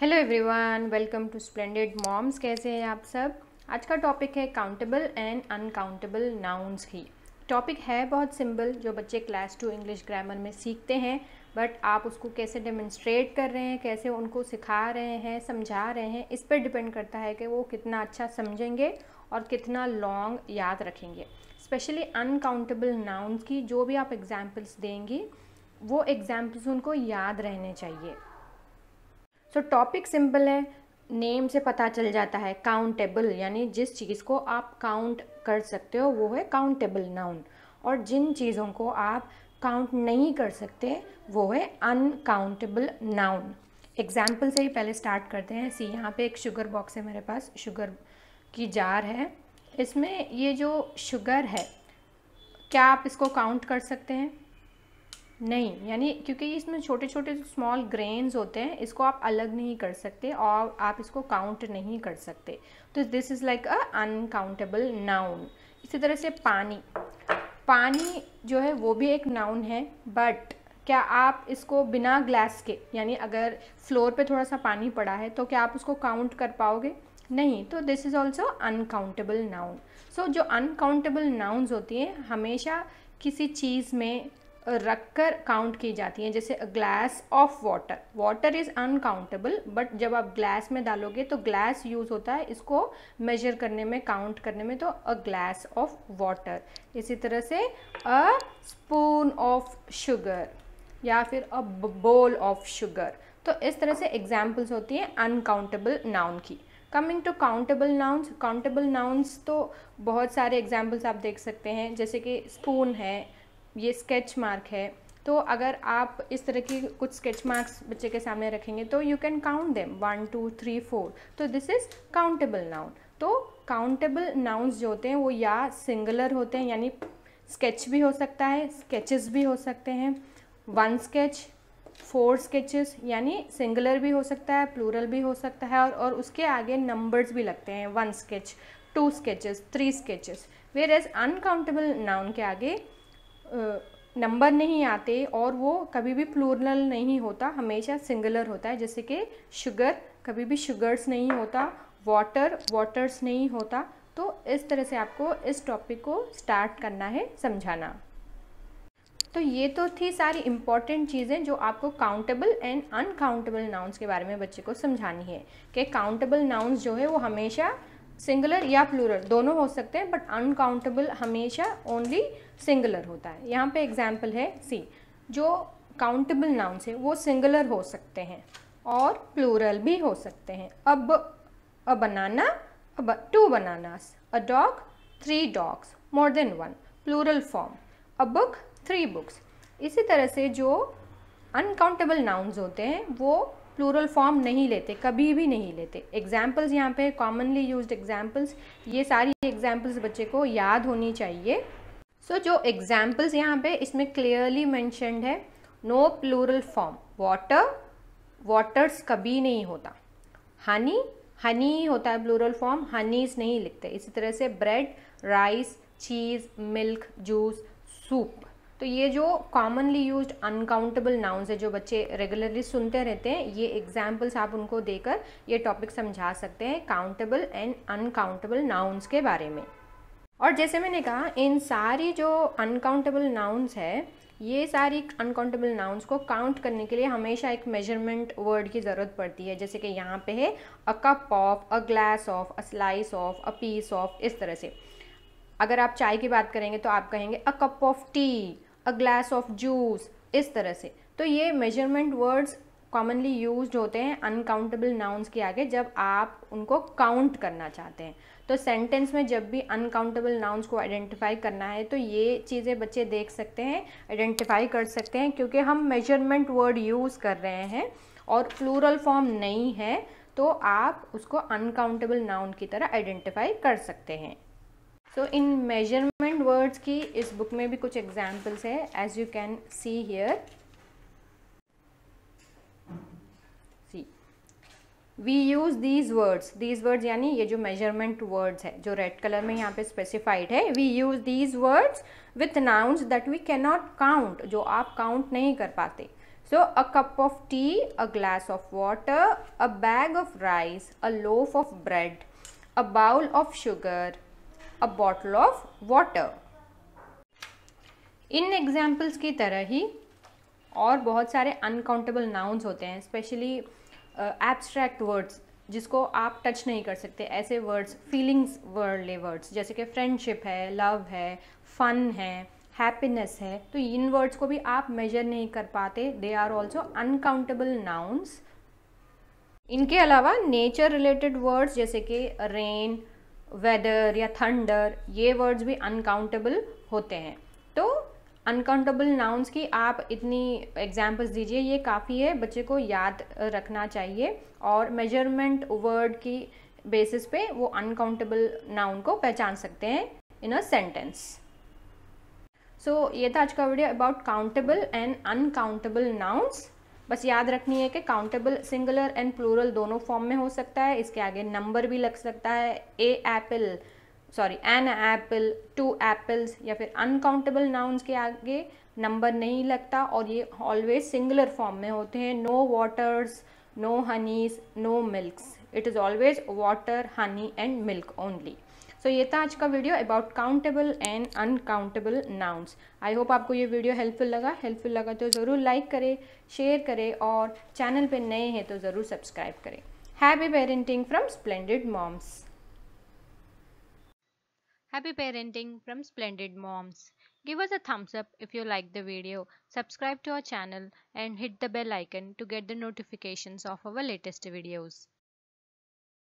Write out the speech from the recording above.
Hello everyone welcome to splendid moms कैसे हैं आप सब आज का टॉपिक है काउंटेबल एंड अनकाउंटेबल नाउन्स की टॉपिक है बहुत सिंपल जो बच्चे क्लास टू इंग्लिश ग्रामर में सीखते हैं बट आप उसको कैसे डेमोन्स्ट्रेट कर रहे हैं कैसे उनको सिखा रहे हैं समझा रहे हैं इस पर डिपेंड करता है कि वो कितना अच्छा समझेंगे और कितना लॉन्ग याद रखेंगे स्पेशली अनकाउंटेबल नाउन्स की जो भी आप एग्जाम्पल्स देंगी वो एग्जाम्पल्स उनको याद रहने चाहिए सो टॉपिक सिंपल है नेम से पता चल जाता है काउंटेबल यानी जिस चीज़ को आप काउंट कर सकते हो वो है काउंटेबल नाउन और जिन चीज़ों को आप काउंट नहीं कर सकते वो है अनकाउंटेबल नाउन एग्जाम्पल से ही पहले स्टार्ट करते हैं सी यहाँ पे एक शुगर बॉक्स है मेरे पास शुगर की जार है इसमें ये जो शुगर है क्या आप इसको काउंट कर सकते हैं नहीं यानी क्योंकि इसमें छोटे छोटे स्मॉल ग्रेन्स होते हैं इसको आप अलग नहीं कर सकते और आप इसको काउंट नहीं कर सकते तो this is like a uncountable noun इसी तरह से पानी पानी जो है वो भी एक नाउन है बट क्या आप इसको बिना ग्लास के यानी अगर फ्लोर पे थोड़ा सा पानी पड़ा है तो क्या आप उसको काउंट कर पाओगे नहीं तो this is also uncountable noun so जो अनकाउंटेबल नाउन्स होती हैं हमेशा किसी चीज़ में रखकर काउंट की जाती हैं जैसे glass of water water is uncountable but जब आप ग्लास में डालोगे तो ग्लास यूज़ होता है इसको मेजर करने में काउंट करने में तो अ ग्लास ऑफ वाटर इसी तरह से अ स्पून ऑफ शुगर या फिर अ बोल ऑफ शुगर तो इस तरह से एग्जाम्पल्स होती हैं अनकाउंटेबल नाउन की coming to countable nouns countable nouns तो बहुत सारे एग्जाम्पल्स आप देख सकते हैं जैसे कि स्पून है ये स्केच मार्क है तो अगर आप इस तरह की कुछ स्केच मार्क्स बच्चे के सामने रखेंगे तो you can count them one two three four तो दिस इज़ काउंटेबल नाउन तो काउंटेबल नाउन्स जो होते हैं वो या सिंगुलर होते हैं यानी स्केच भी हो सकता है स्केचेस भी हो सकते हैं वन स्केच फोर स्केचेस यानी सिंगुलर भी हो सकता है प्लूरल भी हो सकता है और और उसके आगे नंबर्स भी लगते हैं one sketch two sketches three sketches whereas uncountable noun के आगे नंबर नहीं आते और वो कभी भी प्लूरल नहीं होता हमेशा सिंगुलर होता है जैसे कि शुगर कभी भी शुगर्स नहीं होता वाटर वाटर्स नहीं होता तो इस तरह से आपको इस टॉपिक को स्टार्ट करना है समझाना तो ये तो थी सारी इम्पॉर्टेंट चीज़ें जो आपको काउंटेबल एंड अनकाउंटेबल नाउन्स के बारे में बच्चे को समझानी है कि काउंटेबल नाउन्स जो है वो हमेशा सिंगुलर या प्लूरल दोनों हो सकते हैं बट अनकाउंटेबल हमेशा ओनली सिंगुलर होता है यहाँ पे एग्जाम्पल है सी जो काउंटेबल नाउन्स हैं वो सिंगुलर हो सकते हैं और प्लूरल भी हो सकते हैं अब अ बनाना अब two bananas a dog three dogs more than one plural form a book three books इसी तरह से जो अनकाउंटेबल नाउन्स होते हैं वो प्लूरल फॉर्म नहीं लेते कभी भी नहीं लेते एग्जाम्पल्स यहाँ पे कॉमनली यूज एग्जाम्पल्स ये सारी एग्जाम्पल्स बच्चे को याद होनी चाहिए सो so, जो एग्जाम्पल्स यहाँ पे इसमें क्लियरली मैंशनड है no plural form water waters कभी नहीं होता हनी हनी होता है प्लूरल फॉर्म हनीज नहीं लिखते इसी तरह से bread rice cheese milk juice soup तो ये जो कॉमनली यूज अनकाउंटेबल नाउन्स है जो बच्चे रेगुलरली सुनते रहते हैं ये एग्जाम्पल्स आप उनको देकर ये टॉपिक समझा सकते हैं काउंटेबल एंड अनकाउंटेबल नाउन्स के बारे में और जैसे मैंने कहा इन सारी जो अनकाउंटेबल नाउन्स है ये सारी अनकाउंटेबल नाउन्स को काउंट करने के लिए हमेशा एक मेजरमेंट वर्ड की ज़रूरत पड़ती है जैसे कि यहाँ पे है a cup of a glass of a slice of a piece of इस तरह से अगर आप चाय की बात करेंगे तो आप कहेंगे a cup of tea a glass of juice इस तरह से तो ये मेजरमेंट वर्ड्स कॉमनली यूज होते हैं अनकाउंटेबल नाउन्स के आगे जब आप उनको काउंट करना चाहते हैं तो सेंटेंस में जब भी अनकाउंटेबल नाउन्स को आइडेंटिफाई करना है तो ये चीज़ें बच्चे देख सकते हैं आइडेंटिफाई कर सकते हैं क्योंकि हम मेजरमेंट वर्ड यूज़ कर रहे हैं और प्लूरल फॉर्म नहीं है तो आप उसको अनकाउंटेबल नाउन की तरह आइडेंटिफाई कर सकते हैं सो इन मेजरमेंट वर्ड्स की इस बुक में भी कुछ एग्जाम्पल्स है as you can see here see we use these words these words यानी ये जो मेजरमेंट वर्ड्स है जो रेड कलर में यहाँ पे स्पेसिफाइड है we use these words with nouns that we can not count जो आप काउंट नहीं कर पाते so a cup of tea a glass of water a bag of rice a loaf of bread a bowl of sugar a bottle of water इन examples की तरह ही और बहुत सारे अनकाउंटेबल नाउन्स होते हैं स्पेशली एब्स्ट्रैक्ट वर्ड्स जिसको आप टच नहीं कर सकते ऐसे वर्ड्स फीलिंग्स वर्ड ले वर्ड्स जैसे कि फ्रेंडशिप है लव है फन है हैप्पीनेस है तो इन वर्ड्स को भी आप मेजर नहीं कर पाते they are also uncountable nouns इनके अलावा नेचर रिलेटेड वर्ड्स जैसे कि रेन वेदर या थंडर ये वर्ड्स भी अनकाउंटेबल होते हैं तो अनकाउंटेबल नाउन्स की आप इतनी एग्जाम्पल्स दीजिए ये काफ़ी है बच्चे को याद रखना चाहिए और मेजरमेंट वर्ड की बेसिस पे वो अनकाउंटेबल नाउन को पहचान सकते हैं इन अ सेंटेंस सो ये था आज का video about countable and uncountable nouns बस याद रखनी है कि काउंटेबल सिंगुलर एंड प्लूरल दोनों फॉर्म में हो सकता है इसके आगे नंबर भी लग सकता है a apple sorry an apple two apples या फिर अनकाउंटेबल नाउन्स के आगे नंबर नहीं लगता और ये ऑलवेज सिंगुलर फॉर्म में होते हैं no waters no honeys no milk it is always water honey and milk only so so, ये था आज का video about countable and uncountable nouns I hope आपको ये वीडियो हेल्पफुल लगा हेल्पफुल लगा तो ज़रूर लाइक करें शेयर करें और चैनल पर नए हैं तो ज़रूर सब्सक्राइब करें happy parenting from splendid moms Happy parenting from Splendid Moms. Give us a thumbs up if you like the video, subscribe to our channel and hit the bell icon to get the notifications of our latest videos.